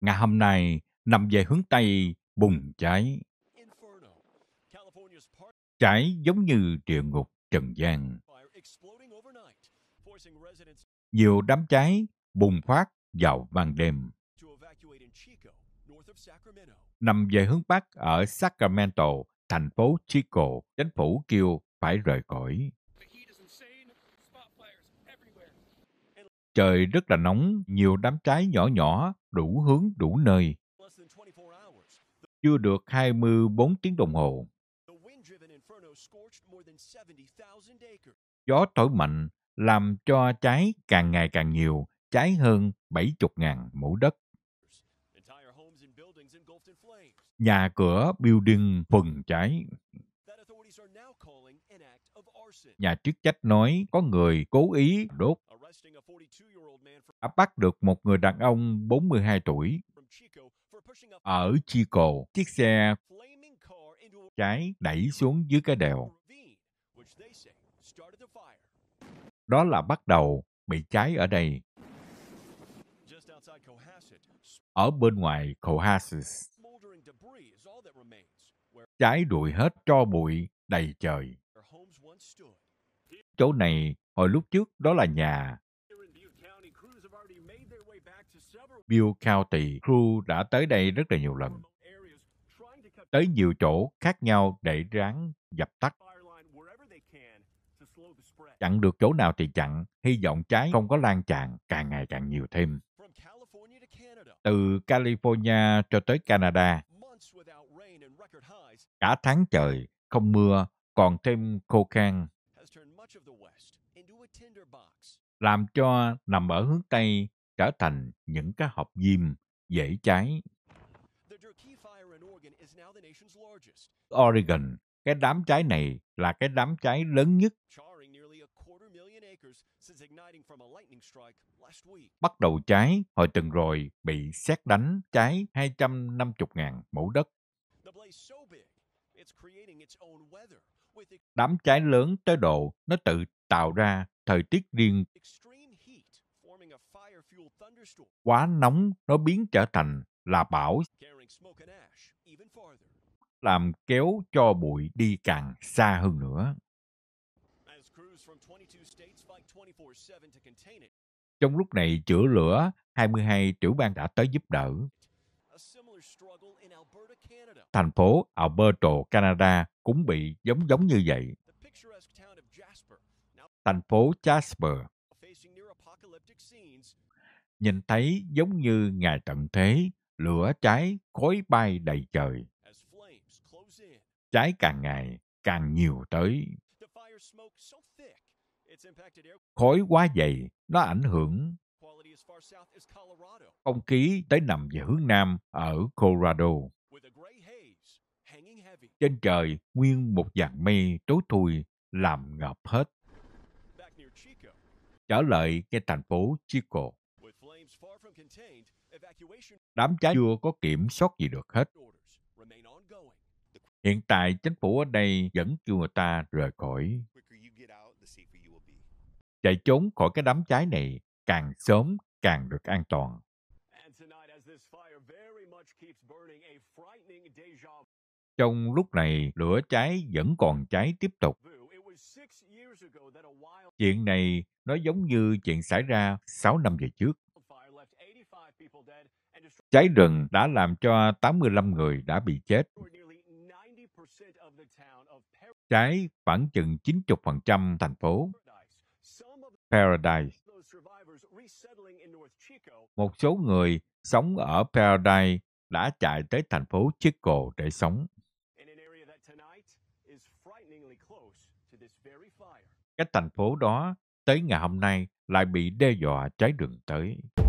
ngày hôm nay nằm về hướng Tây bùng cháy. Cháy giống như địa ngục trần gian. Nhiều đám cháy bùng phát vào ban đêm. Nằm về hướng Bắc ở Sacramento, thành phố Chico, chính phủ kêu phải rời khỏi. trời rất là nóng, nhiều đám cháy nhỏ nhỏ, đủ hướng đủ nơi. Chưa được 24 tiếng đồng hồ. Gió thổi mạnh làm cho cháy càng ngày càng nhiều, cháy hơn 70.000 mẫu đất. Nhà cửa building phần cháy. Nhà chức trách nói có người cố ý đốt bắt được một người đàn ông 42 tuổi ở Chico. Chiếc xe cháy đẩy xuống dưới cái đèo. Đó là bắt đầu bị cháy ở đây. Ở bên ngoài Cohasset, cháy đuổi hết tro bụi đầy trời. Chỗ này hồi lúc trước đó là nhà Bill County, Crew đã tới đây rất là nhiều lần, tới nhiều chỗ khác nhau để ráng dập tắt. Chặn được chỗ nào thì chặn, hy vọng cháy không có lan tràn càng ngày càng nhiều thêm. Từ California cho tới Canada, cả tháng trời không mưa còn thêm khô khan làm cho nằm ở hướng Tây trở thành những cái hộp diêm dễ cháy. Oregon, cái đám cháy này là cái đám cháy lớn nhất bắt đầu cháy hồi tuần rồi bị xét đánh cháy 250.000 mẫu đất. Đám cháy lớn tới độ nó tự tạo ra thời tiết riêng Quá nóng nó biến trở thành là bão, làm kéo cho bụi đi càng xa hơn nữa. Trong lúc này chữa lửa, 22 tiểu bang đã tới giúp đỡ. Thành phố Alberta, Canada cũng bị giống giống như vậy. Thành phố Jasper nhìn thấy giống như ngày tận thế, lửa cháy, khói bay đầy trời. Cháy càng ngày, càng nhiều tới. Khói quá dày, nó ảnh hưởng không khí tới nằm về hướng nam ở Colorado. Trên trời, nguyên một dàn mây tối thui làm ngập hết. Trở lại cái thành phố Chico Đám cháy chưa có kiểm soát gì được hết. Hiện tại chính phủ ở đây vẫn kêu người ta rời khỏi. Chạy trốn khỏi cái đám cháy này càng sớm càng được an toàn. Trong lúc này, lửa cháy vẫn còn cháy tiếp tục. Chuyện này nó giống như chuyện xảy ra 6 năm về trước. Cháy rừng đã làm cho 85 người đã bị chết. Cháy khoảng chừng 90% thành phố Paradise. Một số người sống ở Paradise đã chạy tới thành phố Chico để sống. Cái thành phố đó tới ngày hôm nay lại bị đe dọa cháy rừng tới.